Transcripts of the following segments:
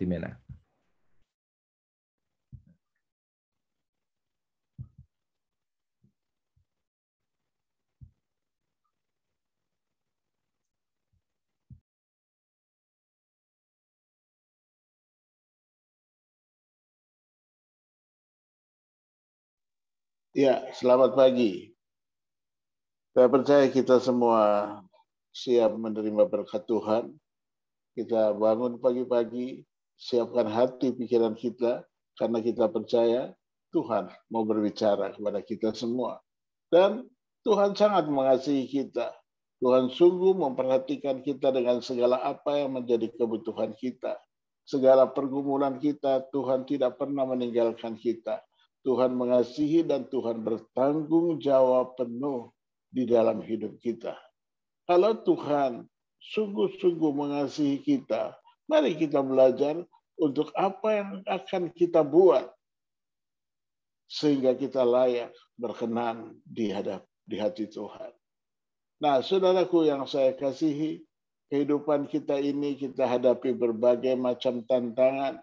di MENA. Ya, selamat pagi. Saya percaya kita semua siap menerima berkat Tuhan. Kita bangun pagi-pagi, siapkan hati pikiran kita karena kita percaya Tuhan mau berbicara kepada kita semua. Dan Tuhan sangat mengasihi kita. Tuhan sungguh memperhatikan kita dengan segala apa yang menjadi kebutuhan kita. Segala pergumulan kita, Tuhan tidak pernah meninggalkan kita. Tuhan mengasihi dan Tuhan bertanggung jawab penuh di dalam hidup kita. Kalau Tuhan sungguh-sungguh mengasihi kita, Mari kita belajar untuk apa yang akan kita buat sehingga kita layak berkenan di hadap di hati Tuhan. Nah, saudaraku yang saya kasihi, kehidupan kita ini kita hadapi berbagai macam tantangan.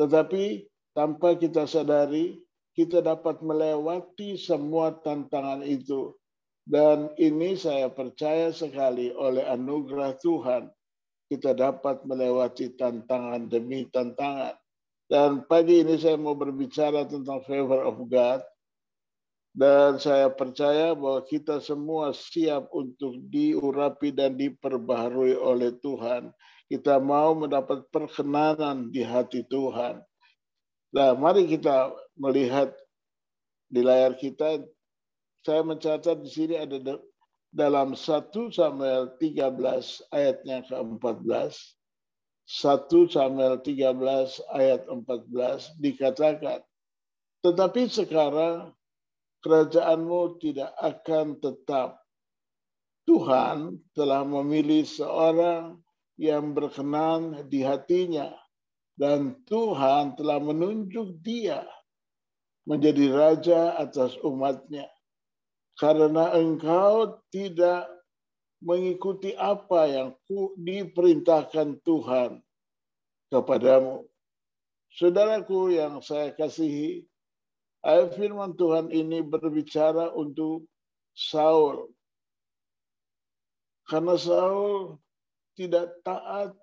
Tetapi tanpa kita sadari, kita dapat melewati semua tantangan itu. Dan ini saya percaya sekali oleh anugerah Tuhan kita dapat melewati tantangan demi tantangan. Dan pagi ini saya mau berbicara tentang favor of God. Dan saya percaya bahwa kita semua siap untuk diurapi dan diperbaharui oleh Tuhan. Kita mau mendapat perkenanan di hati Tuhan. Nah, mari kita melihat di layar kita. Saya mencatat di sini ada dalam 1 Samuel 13 ayat yang ke-14, 1 Samuel 13 ayat 14 dikatakan, tetapi sekarang kerajaanmu tidak akan tetap. Tuhan telah memilih seorang yang berkenan di hatinya dan Tuhan telah menunjuk dia menjadi raja atas umatnya karena engkau tidak mengikuti apa yang ku diperintahkan Tuhan kepadamu. Saudaraku yang saya kasihi, ayat firman Tuhan ini berbicara untuk Saul. Karena Saul tidak taat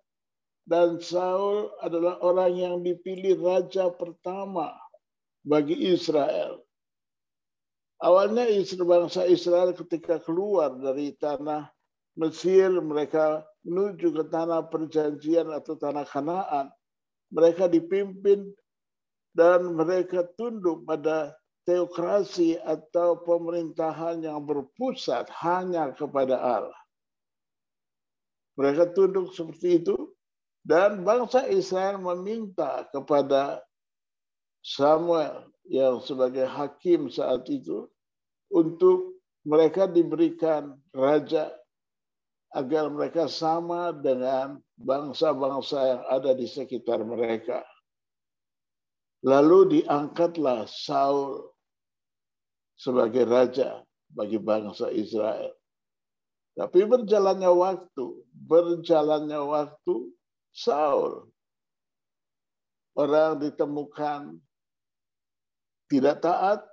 dan Saul adalah orang yang dipilih raja pertama bagi Israel. Awalnya bangsa Israel ketika keluar dari tanah Mesir, mereka menuju ke tanah perjanjian atau tanah kanaan. Mereka dipimpin dan mereka tunduk pada teokrasi atau pemerintahan yang berpusat hanya kepada Allah. Mereka tunduk seperti itu dan bangsa Israel meminta kepada Samuel yang sebagai hakim saat itu untuk mereka diberikan raja agar mereka sama dengan bangsa-bangsa yang ada di sekitar mereka. Lalu diangkatlah Saul sebagai raja bagi bangsa Israel. Tapi berjalannya waktu, berjalannya waktu, Saul orang ditemukan tidak taat,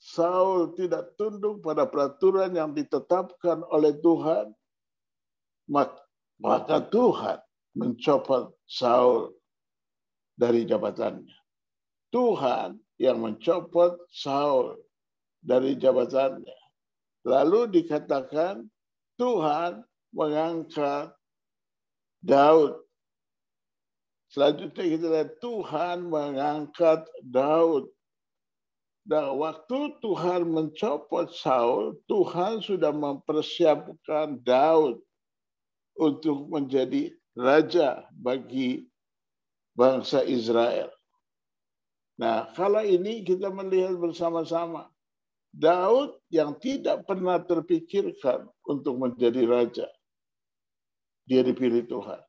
Saul tidak tunduk pada peraturan yang ditetapkan oleh Tuhan, maka Tuhan mencopot Saul dari jabatannya. Tuhan yang mencopot Saul dari jabatannya. Lalu dikatakan Tuhan mengangkat Daud. Selanjutnya kita lihat Tuhan mengangkat Daud dan waktu Tuhan mencopot Saul, Tuhan sudah mempersiapkan Daud untuk menjadi raja bagi bangsa Israel. Nah, kalau ini kita melihat bersama-sama, Daud yang tidak pernah terpikirkan untuk menjadi raja, dia dipilih Tuhan.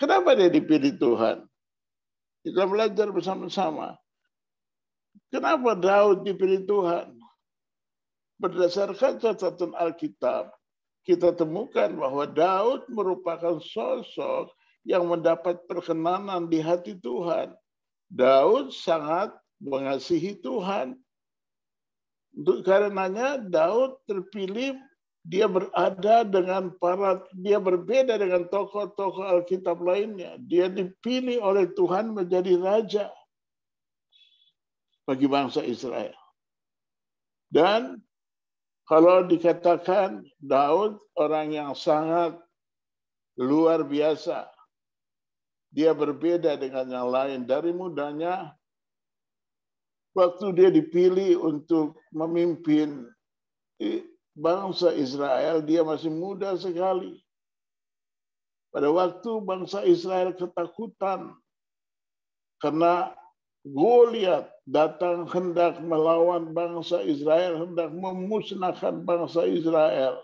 Kenapa dia dipilih Tuhan? Kita belajar bersama-sama Kenapa Daud dipilih Tuhan? Berdasarkan catatan Alkitab, kita temukan bahwa Daud merupakan sosok yang mendapat perkenanan di hati Tuhan. Daud sangat mengasihi Tuhan. Untuk karenanya Daud terpilih dia berada dengan para dia berbeda dengan tokoh-tokoh Alkitab lainnya. Dia dipilih oleh Tuhan menjadi raja bagi bangsa Israel. Dan kalau dikatakan Daud orang yang sangat luar biasa, dia berbeda dengan yang lain. Dari mudanya, waktu dia dipilih untuk memimpin bangsa Israel, dia masih muda sekali. Pada waktu bangsa Israel ketakutan karena Goliat datang hendak melawan bangsa Israel, hendak memusnahkan bangsa Israel.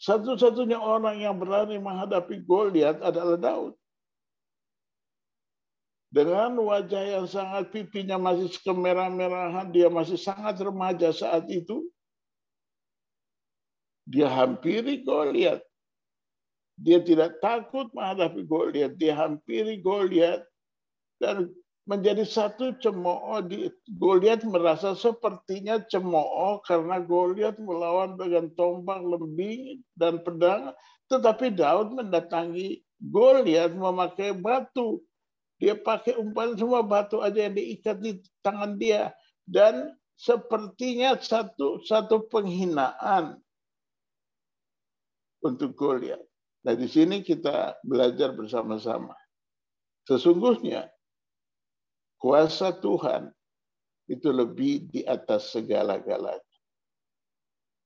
Satu-satunya orang yang berani menghadapi Goliat adalah Daud. Dengan wajah yang sangat pipinya masih kemerah-merahan, dia masih sangat remaja saat itu. Dia hampiri Goliat. Dia tidak takut menghadapi Goliat. Dia hampiri Goliat dan menjadi satu cemooh di Goliat merasa sepertinya cemooh karena Goliat melawan dengan tombak, lembing dan pedang, tetapi Daud mendatangi Goliat memakai batu. Dia pakai umpan semua batu aja yang diikat di tangan dia dan sepertinya satu satu penghinaan untuk Goliat. Nah, di sini kita belajar bersama-sama. Sesungguhnya Kuasa Tuhan itu lebih di atas segala-galanya.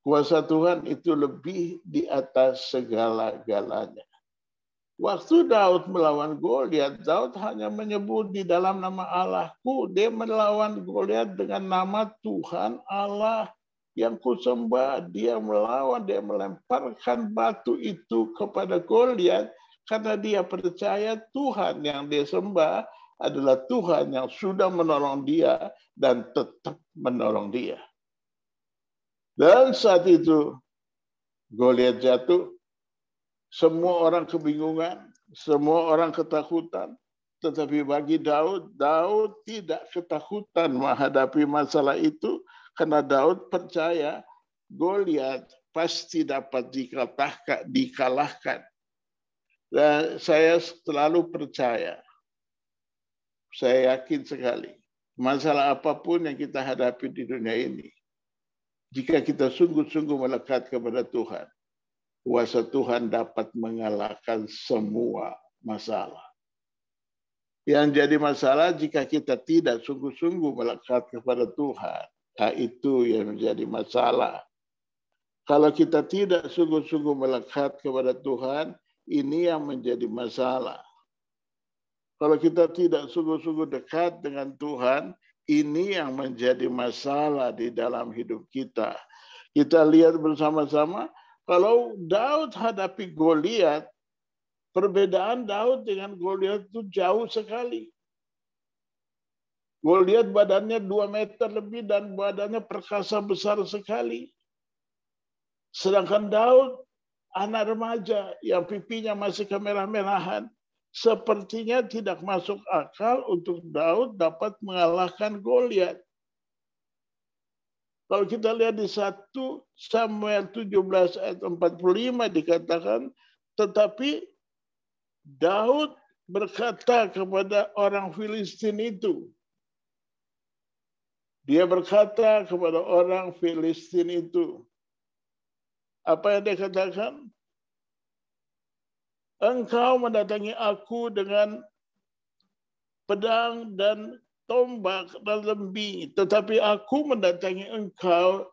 Kuasa Tuhan itu lebih di atas segala-galanya. Waktu Daud melawan Goliat, Daud hanya menyebut di dalam nama Allahku. Dia melawan Goliat dengan nama Tuhan Allah yang kusembah. Dia melawan, dia melemparkan batu itu kepada Goliat karena dia percaya Tuhan yang dia sembah adalah Tuhan yang sudah menolong dia dan tetap menolong dia. Dan saat itu Goliat jatuh, semua orang kebingungan, semua orang ketakutan. Tetapi bagi Daud, Daud tidak ketakutan menghadapi masalah itu karena Daud percaya Goliat pasti dapat dikalahkan. dikalahkan. Dan saya selalu percaya saya yakin sekali, masalah apapun yang kita hadapi di dunia ini, jika kita sungguh-sungguh melekat kepada Tuhan, kuasa Tuhan dapat mengalahkan semua masalah. Yang jadi masalah jika kita tidak sungguh-sungguh melekat kepada Tuhan. Nah, itu yang menjadi masalah. Kalau kita tidak sungguh-sungguh melekat kepada Tuhan, ini yang menjadi masalah. Kalau kita tidak sungguh-sungguh dekat dengan Tuhan, ini yang menjadi masalah di dalam hidup kita. Kita lihat bersama-sama, kalau Daud hadapi Goliat, perbedaan Daud dengan Goliat itu jauh sekali. Goliat badannya 2 meter lebih dan badannya perkasa besar sekali. Sedangkan Daud anak remaja yang pipinya masih kemerah-merahan sepertinya tidak masuk akal untuk Daud dapat mengalahkan Goliat. Kalau kita lihat di 1 Samuel 17 ayat 45 dikatakan, tetapi Daud berkata kepada orang Filistin itu, dia berkata kepada orang Filistin itu, apa yang dia katakan? engkau mendatangi aku dengan pedang dan tombak dan lembi, tetapi aku mendatangi engkau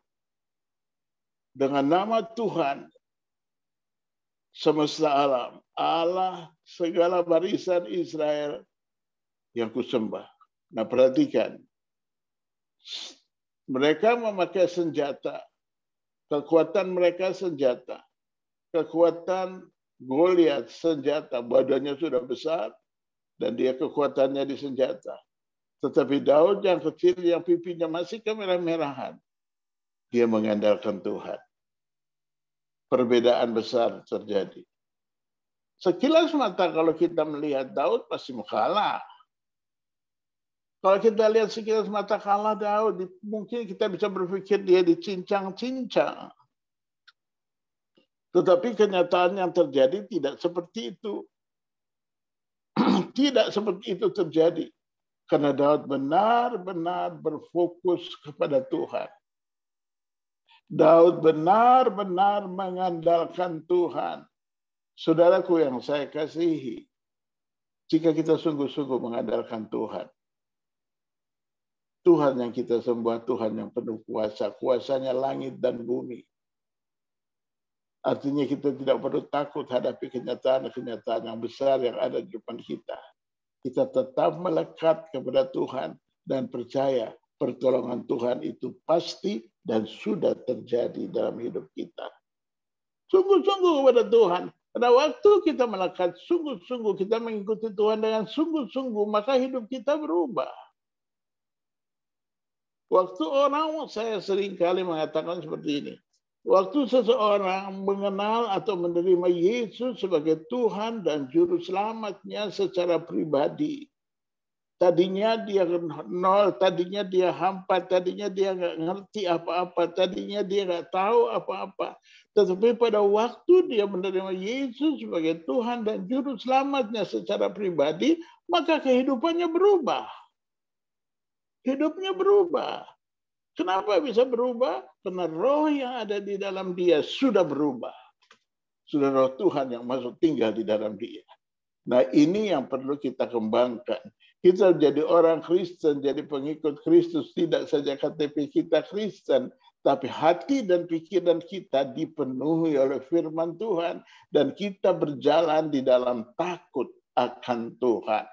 dengan nama Tuhan semesta alam, Allah segala barisan Israel yang kusembah. Nah perhatikan, mereka memakai senjata, kekuatan mereka senjata, kekuatan Goliat senjata, badannya sudah besar dan dia kekuatannya di senjata. Tetapi Daud yang kecil yang pipinya masih kemerah-merahan, dia mengandalkan Tuhan. Perbedaan besar terjadi. Sekilas mata kalau kita melihat Daud pasti kalah. Kalau kita lihat sekilas mata kalah Daud, mungkin kita bisa berpikir dia dicincang-cincang. Tetapi kenyataan yang terjadi tidak seperti itu. tidak seperti itu terjadi. Karena Daud benar-benar berfokus kepada Tuhan. Daud benar-benar mengandalkan Tuhan. Saudaraku yang saya kasihi, jika kita sungguh-sungguh mengandalkan Tuhan, Tuhan yang kita sembah, Tuhan yang penuh kuasa, kuasanya langit dan bumi. Artinya kita tidak perlu takut hadapi kenyataan-kenyataan yang besar yang ada di depan kita. Kita tetap melekat kepada Tuhan dan percaya pertolongan Tuhan itu pasti dan sudah terjadi dalam hidup kita. Sungguh-sungguh kepada Tuhan. Pada waktu kita melekat sungguh-sungguh, kita mengikuti Tuhan dengan sungguh-sungguh, maka hidup kita berubah. Waktu orang saya seringkali mengatakan seperti ini. Waktu seseorang mengenal atau menerima Yesus sebagai Tuhan dan Juru Selamatnya secara pribadi, tadinya dia nol, tadinya dia hampa, tadinya dia nggak ngerti apa-apa, tadinya dia nggak tahu apa-apa. Tetapi pada waktu dia menerima Yesus sebagai Tuhan dan Juru Selamatnya secara pribadi, maka kehidupannya berubah. Hidupnya berubah Kenapa bisa berubah? Karena roh yang ada di dalam dia sudah berubah. Sudah roh Tuhan yang masuk tinggal di dalam dia. Nah ini yang perlu kita kembangkan. Kita jadi orang Kristen, jadi pengikut Kristus. Tidak saja KTP kita Kristen, tapi hati dan pikiran kita dipenuhi oleh firman Tuhan. Dan kita berjalan di dalam takut akan Tuhan.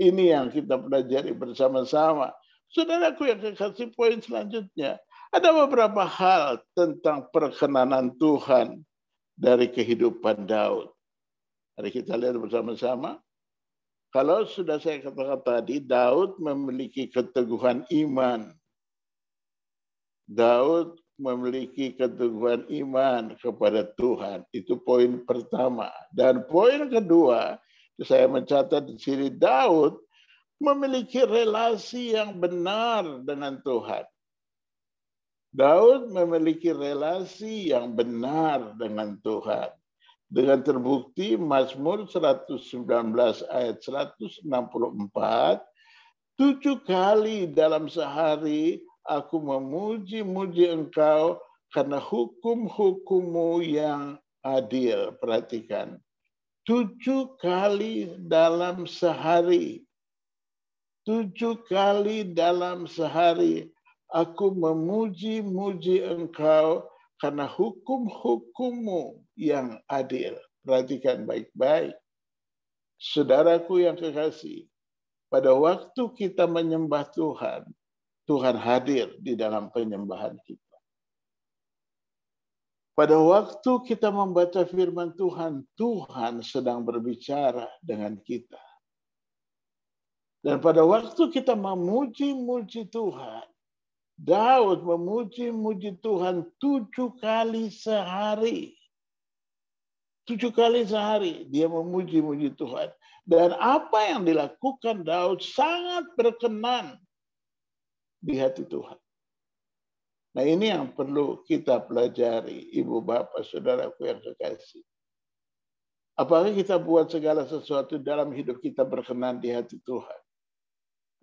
Ini yang kita pelajari bersama-sama Saudaraku yang kekasih poin selanjutnya, ada beberapa hal tentang perkenanan Tuhan dari kehidupan Daud. Mari kita lihat bersama-sama. Kalau sudah saya katakan tadi, Daud memiliki keteguhan iman. Daud memiliki keteguhan iman kepada Tuhan. Itu poin pertama. Dan poin kedua, saya mencatat di sini Daud memiliki relasi yang benar dengan Tuhan. Daud memiliki relasi yang benar dengan Tuhan. Dengan terbukti Mazmur 119 ayat 164, tujuh kali dalam sehari aku memuji-muji engkau karena hukum-hukummu yang adil. Perhatikan, tujuh kali dalam sehari Tujuh kali dalam sehari aku memuji-muji engkau karena hukum-hukummu yang adil. Perhatikan baik-baik. Saudaraku yang kekasih, pada waktu kita menyembah Tuhan, Tuhan hadir di dalam penyembahan kita. Pada waktu kita membaca firman Tuhan, Tuhan sedang berbicara dengan kita. Dan pada waktu kita memuji-muji Tuhan, Daud memuji-muji Tuhan tujuh kali sehari. Tujuh kali sehari dia memuji-muji Tuhan. Dan apa yang dilakukan Daud sangat berkenan di hati Tuhan. Nah ini yang perlu kita pelajari, Ibu Bapak, Saudaraku yang kekasih. Apakah kita buat segala sesuatu dalam hidup kita berkenan di hati Tuhan?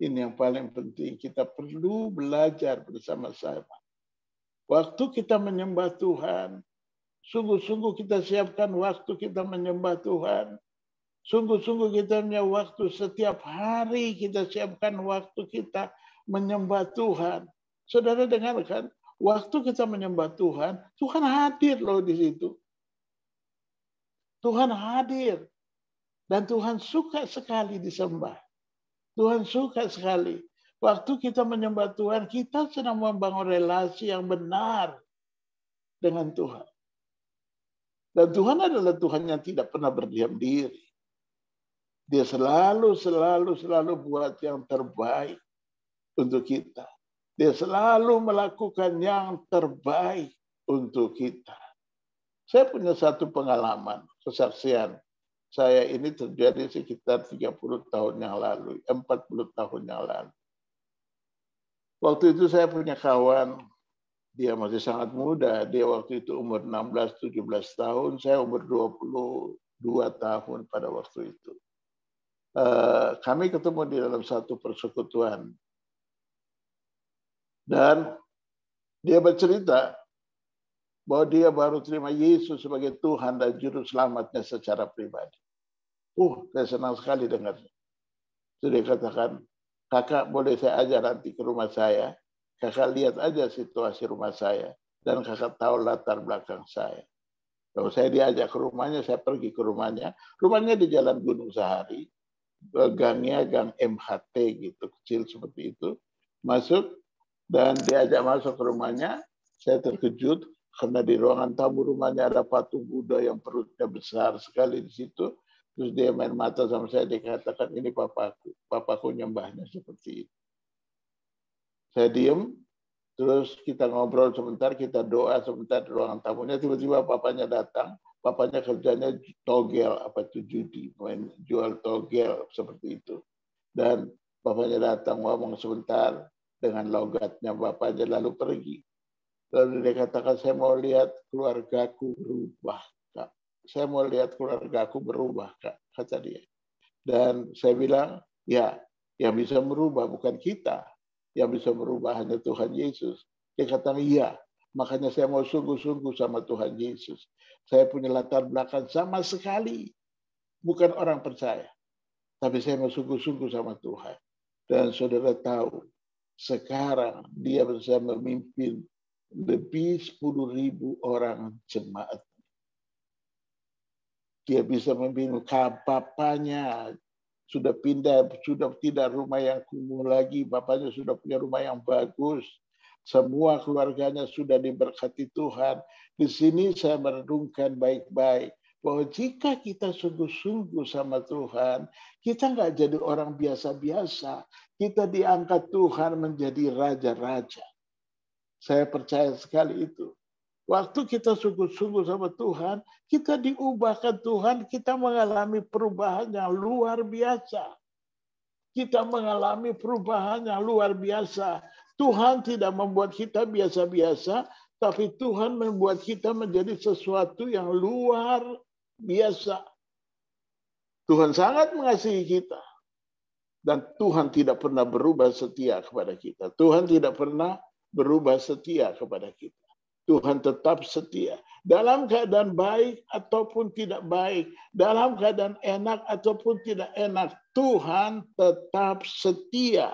Ini yang paling penting. Kita perlu belajar bersama-sama. Waktu kita menyembah Tuhan, sungguh-sungguh kita siapkan waktu kita menyembah Tuhan. Sungguh-sungguh kita punya waktu setiap hari kita siapkan waktu kita menyembah Tuhan. Saudara dengarkan, waktu kita menyembah Tuhan, Tuhan hadir loh di situ. Tuhan hadir dan Tuhan suka sekali disembah. Tuhan suka sekali. Waktu kita menyembah Tuhan, kita sedang membangun relasi yang benar dengan Tuhan. Dan Tuhan adalah Tuhan yang tidak pernah berdiam diri. Dia selalu, selalu, selalu buat yang terbaik untuk kita. Dia selalu melakukan yang terbaik untuk kita. Saya punya satu pengalaman, kesaksian saya ini terjadi sekitar 30 tahun yang lalu, 40 tahun yang lalu. Waktu itu saya punya kawan, dia masih sangat muda. Dia waktu itu umur 16-17 tahun, saya umur 22 tahun pada waktu itu. Eh, kami ketemu di dalam satu persekutuan. Dan dia bercerita bahwa dia baru terima Yesus sebagai Tuhan dan Juru Selamatnya secara pribadi. Uh, saya senang sekali dengar. Sudah katakan, kakak boleh saya ajak nanti ke rumah saya. Kakak lihat aja situasi rumah saya. Dan kakak tahu latar belakang saya. Kalau saya diajak ke rumahnya, saya pergi ke rumahnya. Rumahnya di Jalan Gunung Sahari. Eh, gangnya gang MHT gitu, kecil seperti itu. Masuk dan diajak masuk ke rumahnya. Saya terkejut karena di ruangan tamu rumahnya ada patung Buddha yang perutnya besar sekali di situ. Terus dia main mata sama saya, dia katakan ini papaku. Papaku nyembahnya seperti itu. Saya diem, terus kita ngobrol sebentar, kita doa sebentar di ruangan tamunya. Tiba-tiba papanya datang, papanya kerjanya togel, apa itu judi, main jual togel seperti itu. Dan papanya datang ngomong sebentar dengan logatnya bapaknya lalu pergi. Lalu dia katakan, saya mau lihat keluargaku berubah saya mau lihat keluarga aku berubah, Kak, kata dia. Dan saya bilang, ya, yang bisa merubah bukan kita. Yang bisa merubah hanya Tuhan Yesus. Dia kata, iya. Makanya saya mau sungguh-sungguh sama Tuhan Yesus. Saya punya latar belakang sama sekali. Bukan orang percaya. Tapi saya mau sungguh-sungguh sama Tuhan. Dan saudara tahu, sekarang dia bisa memimpin lebih 10.000 orang jemaat dia bisa memilih papanya sudah pindah, sudah tidak rumah yang kumuh lagi, bapaknya sudah punya rumah yang bagus, semua keluarganya sudah diberkati Tuhan. Di sini saya merenungkan baik-baik bahwa jika kita sungguh-sungguh sama Tuhan, kita nggak jadi orang biasa-biasa. Kita diangkat Tuhan menjadi raja-raja. Saya percaya sekali itu. Waktu kita sungguh-sungguh sama Tuhan, kita diubahkan Tuhan, kita mengalami perubahan yang luar biasa. Kita mengalami perubahan yang luar biasa. Tuhan tidak membuat kita biasa-biasa, tapi Tuhan membuat kita menjadi sesuatu yang luar biasa. Tuhan sangat mengasihi kita. Dan Tuhan tidak pernah berubah setia kepada kita. Tuhan tidak pernah berubah setia kepada kita. Tuhan tetap setia. Dalam keadaan baik ataupun tidak baik, dalam keadaan enak ataupun tidak enak, Tuhan tetap setia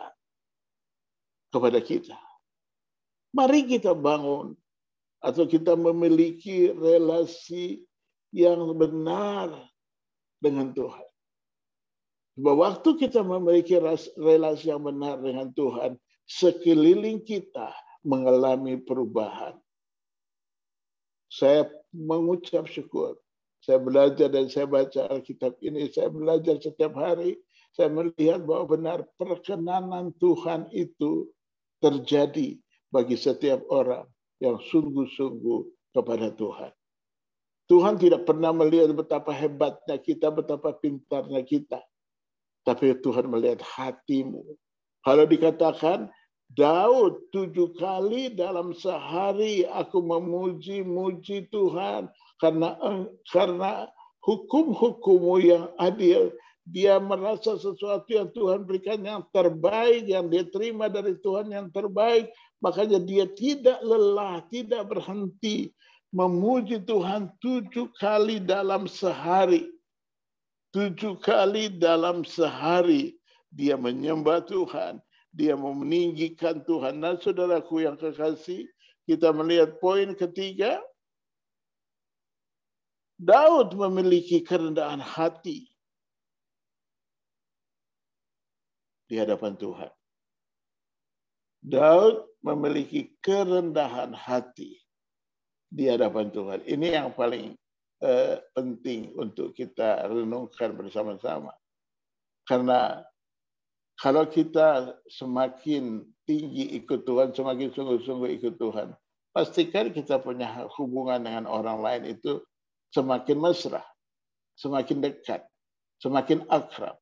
kepada kita. Mari kita bangun atau kita memiliki relasi yang benar dengan Tuhan. Bahwa waktu kita memiliki relasi yang benar dengan Tuhan, sekeliling kita mengalami perubahan saya mengucap syukur. Saya belajar dan saya baca Alkitab ini. Saya belajar setiap hari. Saya melihat bahwa benar perkenanan Tuhan itu terjadi bagi setiap orang yang sungguh-sungguh kepada Tuhan. Tuhan tidak pernah melihat betapa hebatnya kita, betapa pintarnya kita. Tapi Tuhan melihat hatimu. Kalau dikatakan Daud tujuh kali dalam sehari aku memuji-muji Tuhan karena eh, karena hukum-hukummu yang adil. Dia merasa sesuatu yang Tuhan berikan yang terbaik, yang dia terima dari Tuhan yang terbaik. Makanya dia tidak lelah, tidak berhenti memuji Tuhan tujuh kali dalam sehari. Tujuh kali dalam sehari dia menyembah Tuhan dia mau meninggikan Tuhan. Nah, saudaraku yang kekasih, kita melihat poin ketiga. Daud memiliki kerendahan hati di hadapan Tuhan. Daud memiliki kerendahan hati di hadapan Tuhan. Ini yang paling eh, penting untuk kita renungkan bersama-sama. Karena kalau kita semakin tinggi ikut Tuhan, semakin sungguh-sungguh ikut Tuhan, pastikan kita punya hubungan dengan orang lain itu semakin mesra, semakin dekat, semakin akrab.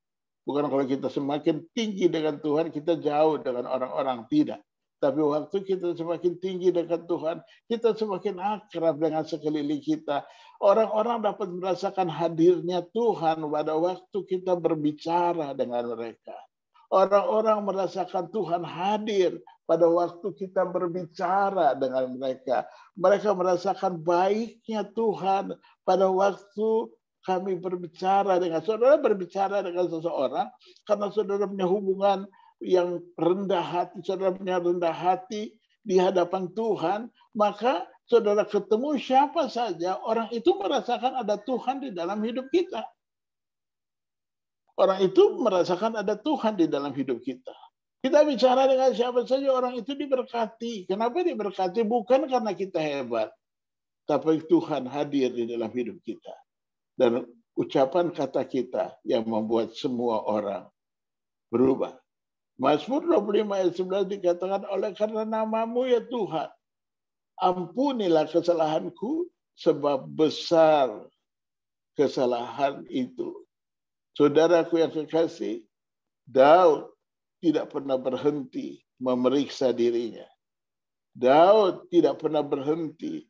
Bukan kalau kita semakin tinggi dengan Tuhan, kita jauh dengan orang-orang. Tidak. Tapi waktu kita semakin tinggi dengan Tuhan, kita semakin akrab dengan sekeliling kita. Orang-orang dapat merasakan hadirnya Tuhan pada waktu kita berbicara dengan mereka. Orang-orang merasakan Tuhan hadir pada waktu kita berbicara dengan mereka. Mereka merasakan baiknya Tuhan pada waktu kami berbicara dengan saudara berbicara dengan seseorang karena saudara punya hubungan yang rendah hati, saudara punya rendah hati di hadapan Tuhan, maka saudara ketemu siapa saja, orang itu merasakan ada Tuhan di dalam hidup kita. Orang itu merasakan ada Tuhan di dalam hidup kita. Kita bicara dengan siapa saja, orang itu diberkati. Kenapa diberkati? Bukan karena kita hebat. Tapi Tuhan hadir di dalam hidup kita. Dan ucapan kata kita yang membuat semua orang berubah. Mazmur 25 ayat 11 dikatakan, oleh karena namamu ya Tuhan, ampunilah kesalahanku sebab besar kesalahan itu. Saudaraku yang kekasih, Daud tidak pernah berhenti memeriksa dirinya. Daud tidak pernah berhenti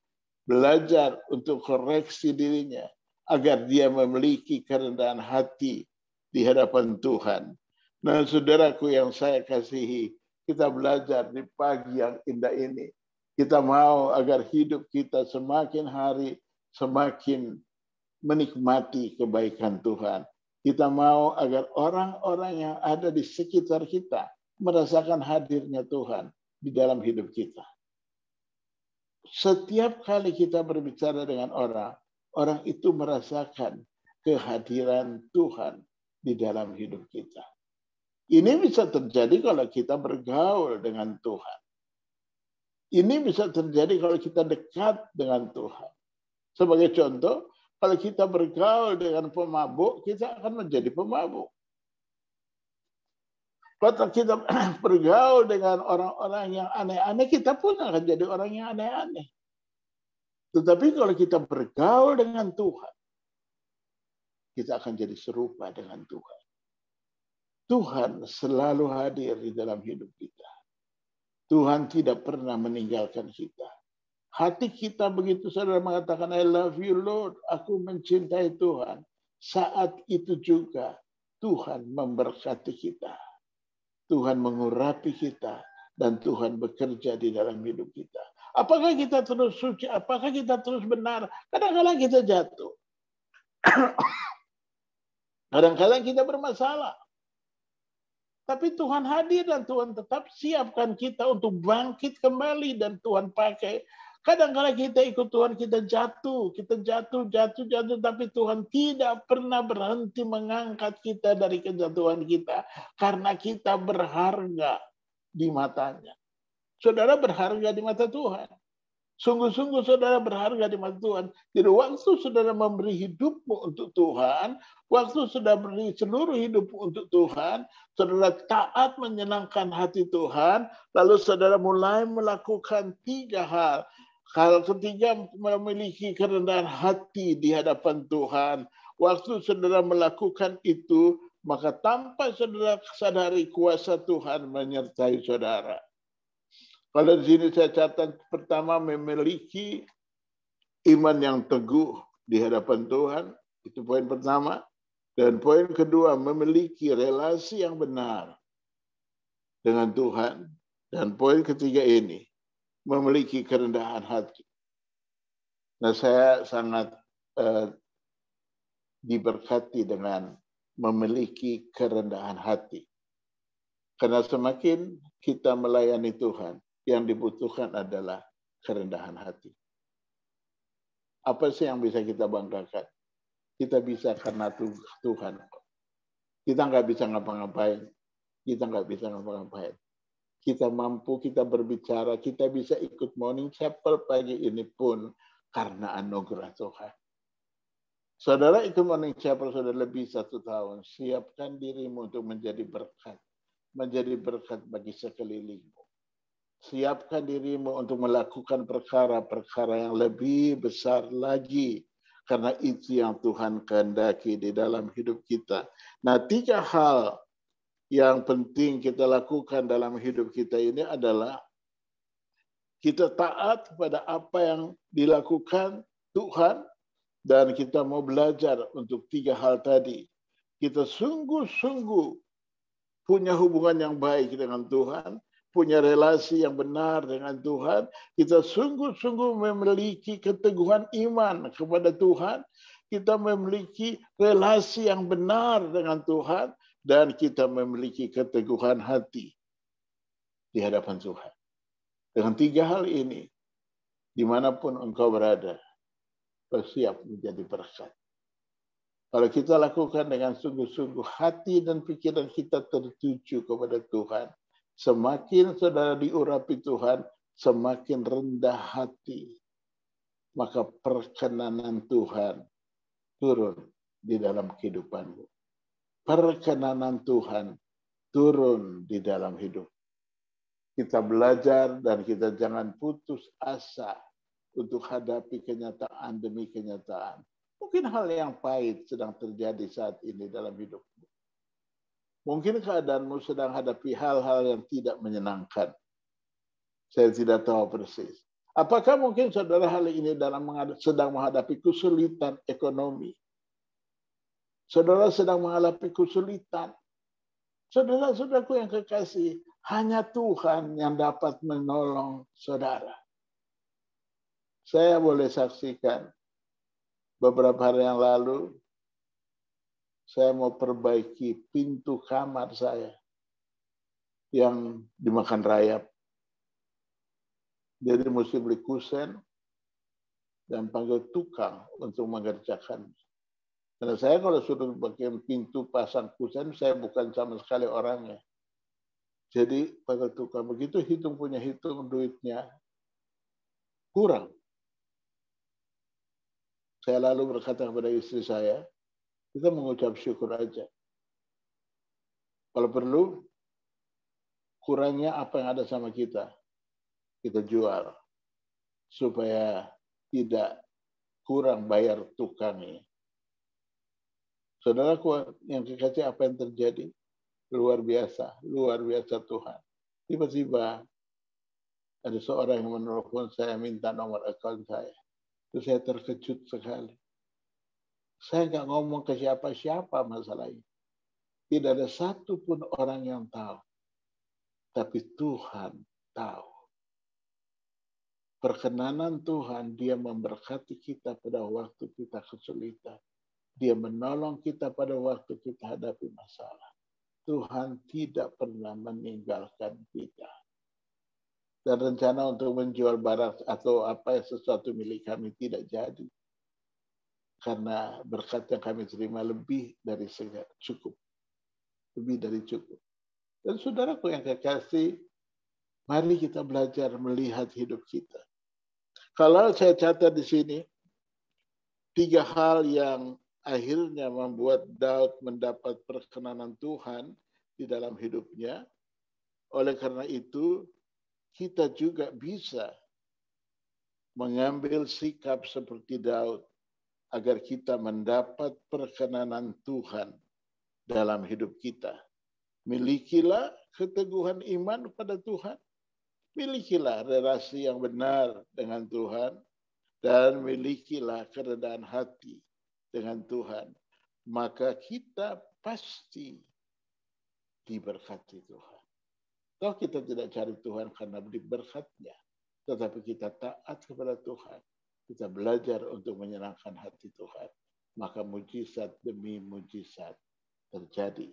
belajar untuk koreksi dirinya agar dia memiliki kerendahan hati di hadapan Tuhan. Nah, saudaraku yang saya kasihi, kita belajar di pagi yang indah ini. Kita mau agar hidup kita semakin hari semakin menikmati kebaikan Tuhan. Kita mau agar orang-orang yang ada di sekitar kita merasakan hadirnya Tuhan di dalam hidup kita. Setiap kali kita berbicara dengan orang, orang itu merasakan kehadiran Tuhan di dalam hidup kita. Ini bisa terjadi kalau kita bergaul dengan Tuhan. Ini bisa terjadi kalau kita dekat dengan Tuhan. Sebagai contoh, kalau kita bergaul dengan pemabuk, kita akan menjadi pemabuk. Kalau kita bergaul dengan orang-orang yang aneh-aneh, kita pun akan jadi orang yang aneh-aneh. Tetapi kalau kita bergaul dengan Tuhan, kita akan jadi serupa dengan Tuhan. Tuhan selalu hadir di dalam hidup kita. Tuhan tidak pernah meninggalkan kita. Hati kita begitu saudara mengatakan, I love you Lord, aku mencintai Tuhan. Saat itu juga Tuhan memberkati kita. Tuhan mengurapi kita. Dan Tuhan bekerja di dalam hidup kita. Apakah kita terus suci? Apakah kita terus benar? Kadang-kadang kita jatuh. Kadang-kadang kita bermasalah. Tapi Tuhan hadir dan Tuhan tetap siapkan kita untuk bangkit kembali dan Tuhan pakai Kadang-kadang kita ikut Tuhan, kita jatuh, kita jatuh, jatuh, jatuh, tapi Tuhan tidak pernah berhenti mengangkat kita dari kejatuhan kita karena kita berharga di matanya. Saudara berharga di mata Tuhan. Sungguh-sungguh saudara berharga di mata Tuhan. Jadi waktu saudara memberi hidupmu untuk Tuhan, waktu saudara beri seluruh hidupmu untuk Tuhan, saudara taat menyenangkan hati Tuhan, lalu saudara mulai melakukan tiga hal kalau ketiga memiliki kerendahan hati di hadapan Tuhan, waktu saudara melakukan itu, maka tanpa saudara sadari kuasa Tuhan menyertai saudara. Kalau di sini saya catat pertama memiliki iman yang teguh di hadapan Tuhan, itu poin pertama. Dan poin kedua, memiliki relasi yang benar dengan Tuhan. Dan poin ketiga ini, memiliki kerendahan hati. Nah, saya sangat eh, diberkati dengan memiliki kerendahan hati. Karena semakin kita melayani Tuhan, yang dibutuhkan adalah kerendahan hati. Apa sih yang bisa kita banggakan? Kita bisa karena Tuhan. Kita nggak bisa ngapa-ngapain. Kita nggak bisa ngapa-ngapain kita mampu, kita berbicara, kita bisa ikut morning chapel pagi ini pun karena anugerah Tuhan. Saudara ikut morning chapel sudah lebih satu tahun. Siapkan dirimu untuk menjadi berkat. Menjadi berkat bagi sekelilingmu. Siapkan dirimu untuk melakukan perkara-perkara yang lebih besar lagi. Karena itu yang Tuhan kehendaki di dalam hidup kita. Nah, tiga hal yang penting kita lakukan dalam hidup kita ini adalah kita taat kepada apa yang dilakukan Tuhan dan kita mau belajar untuk tiga hal tadi. Kita sungguh-sungguh punya hubungan yang baik dengan Tuhan, punya relasi yang benar dengan Tuhan, kita sungguh-sungguh memiliki keteguhan iman kepada Tuhan, kita memiliki relasi yang benar dengan Tuhan, dan kita memiliki keteguhan hati di hadapan Tuhan. Dengan tiga hal ini, dimanapun engkau berada, bersiap menjadi berkat. Kalau kita lakukan dengan sungguh-sungguh hati dan pikiran kita tertuju kepada Tuhan, semakin saudara diurapi Tuhan, semakin rendah hati, maka perkenanan Tuhan turun di dalam kehidupanmu perkenanan Tuhan turun di dalam hidup. Kita belajar dan kita jangan putus asa untuk hadapi kenyataan demi kenyataan. Mungkin hal yang pahit sedang terjadi saat ini dalam hidupmu. Mungkin keadaanmu sedang hadapi hal-hal yang tidak menyenangkan. Saya tidak tahu persis. Apakah mungkin saudara hal ini dalam sedang menghadapi kesulitan ekonomi? Saudara sedang mengalami kesulitan. Saudara-saudaraku yang kekasih, hanya Tuhan yang dapat menolong saudara. Saya boleh saksikan beberapa hari yang lalu saya mau perbaiki pintu kamar saya yang dimakan rayap. Jadi mesti beli kusen dan panggil tukang untuk mengerjakan. Karena saya kalau suruh bagian pintu pasang kusen, saya bukan sama sekali orangnya. Jadi pada tukang begitu hitung punya hitung duitnya kurang. Saya lalu berkata kepada istri saya, kita mengucap syukur aja. Kalau perlu, kurangnya apa yang ada sama kita, kita jual supaya tidak kurang bayar tukangnya. Saudaraku yang kekasih apa yang terjadi? Luar biasa, luar biasa Tuhan. Tiba-tiba ada seorang yang menelpon saya minta nomor akun saya. Terus saya terkejut sekali. Saya nggak ngomong ke siapa-siapa masalah ini. Tidak ada satupun orang yang tahu. Tapi Tuhan tahu. Perkenanan Tuhan, dia memberkati kita pada waktu kita kesulitan. Dia menolong kita pada waktu kita hadapi masalah. Tuhan tidak pernah meninggalkan kita. Dan rencana untuk menjual barang atau apa sesuatu milik kami tidak jadi. Karena berkat yang kami terima lebih dari segar cukup. Lebih dari cukup. Dan saudaraku yang kekasih, mari kita belajar melihat hidup kita. Kalau saya catat di sini, tiga hal yang akhirnya membuat Daud mendapat perkenanan Tuhan di dalam hidupnya. Oleh karena itu, kita juga bisa mengambil sikap seperti Daud agar kita mendapat perkenanan Tuhan dalam hidup kita. Milikilah keteguhan iman pada Tuhan. Milikilah relasi yang benar dengan Tuhan. Dan milikilah kerendahan hati dengan Tuhan, maka kita pasti diberkati Tuhan. Kalau kita tidak cari Tuhan karena diberkatnya, tetapi kita taat kepada Tuhan, kita belajar untuk menyenangkan hati Tuhan, maka mujizat demi mujizat terjadi.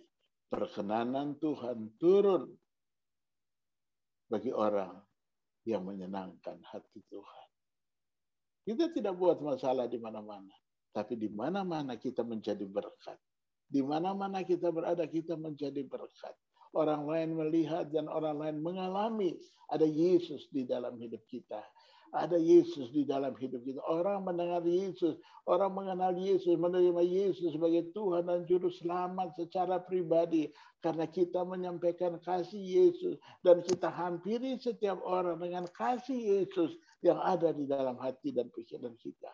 Perkenanan Tuhan turun bagi orang yang menyenangkan hati Tuhan. Kita tidak buat masalah di mana-mana. Tapi di mana-mana kita menjadi berkat. Di mana-mana kita berada, kita menjadi berkat. Orang lain melihat dan orang lain mengalami ada Yesus di dalam hidup kita. Ada Yesus di dalam hidup kita. Orang mendengar Yesus, orang mengenal Yesus, menerima Yesus sebagai Tuhan dan Juru Selamat secara pribadi. Karena kita menyampaikan kasih Yesus dan kita hampiri setiap orang dengan kasih Yesus yang ada di dalam hati dan pikiran kita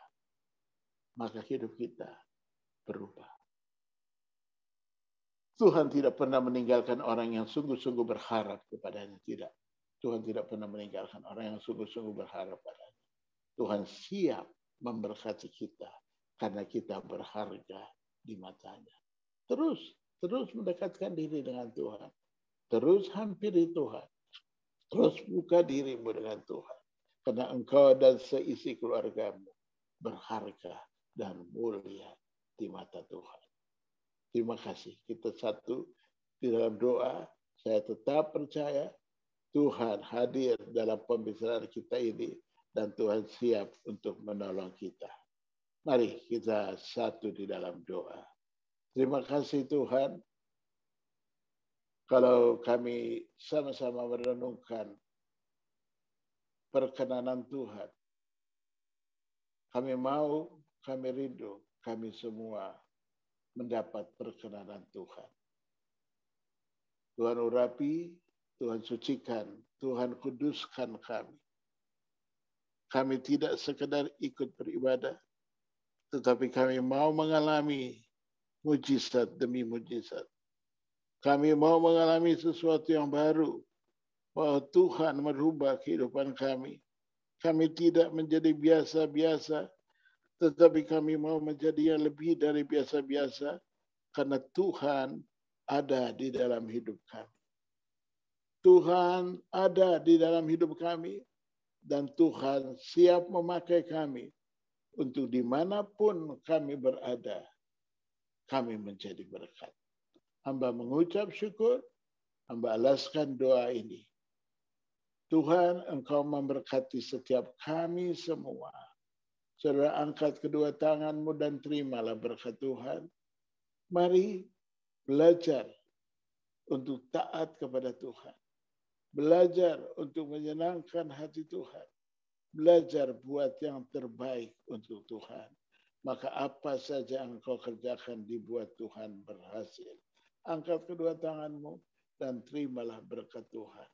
maka hidup kita berubah. Tuhan tidak pernah meninggalkan orang yang sungguh-sungguh berharap kepadanya. Tidak. Tuhan tidak pernah meninggalkan orang yang sungguh-sungguh berharap padanya. Tuhan siap memberkati kita karena kita berharga di matanya. Terus, terus mendekatkan diri dengan Tuhan. Terus hampiri Tuhan. Terus buka dirimu dengan Tuhan. Karena engkau dan seisi keluargamu berharga dan mulia di mata Tuhan. Terima kasih. Kita satu di dalam doa. Saya tetap percaya Tuhan hadir dalam pembicaraan kita ini dan Tuhan siap untuk menolong kita. Mari kita satu di dalam doa. Terima kasih Tuhan. Kalau kami sama-sama merenungkan perkenanan Tuhan, kami mau kami rindu kami semua mendapat perkenanan Tuhan. Tuhan urapi, Tuhan sucikan, Tuhan kuduskan kami. Kami tidak sekedar ikut beribadah, tetapi kami mau mengalami mujizat demi mujizat. Kami mau mengalami sesuatu yang baru, bahwa Tuhan merubah kehidupan kami. Kami tidak menjadi biasa-biasa, tetapi kami mau menjadi yang lebih dari biasa-biasa karena Tuhan ada di dalam hidup kami. Tuhan ada di dalam hidup kami dan Tuhan siap memakai kami untuk dimanapun kami berada, kami menjadi berkat. Hamba mengucap syukur, hamba alaskan doa ini. Tuhan, Engkau memberkati setiap kami semua. Saudara angkat kedua tanganmu dan terimalah berkat Tuhan. Mari belajar untuk taat kepada Tuhan. Belajar untuk menyenangkan hati Tuhan. Belajar buat yang terbaik untuk Tuhan. Maka apa saja yang kau kerjakan dibuat Tuhan berhasil. Angkat kedua tanganmu dan terimalah berkat Tuhan.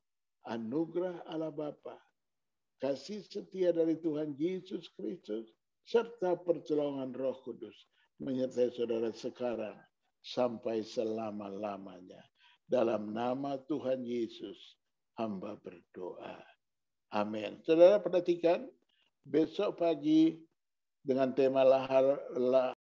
Anugerah Allah Bapa, kasih setia dari Tuhan Yesus Kristus, serta pertolongan Roh Kudus menyertai saudara sekarang sampai selama-lamanya. Dalam nama Tuhan Yesus, hamba berdoa. Amin. Saudara perhatikan, besok pagi dengan tema lahar, lahar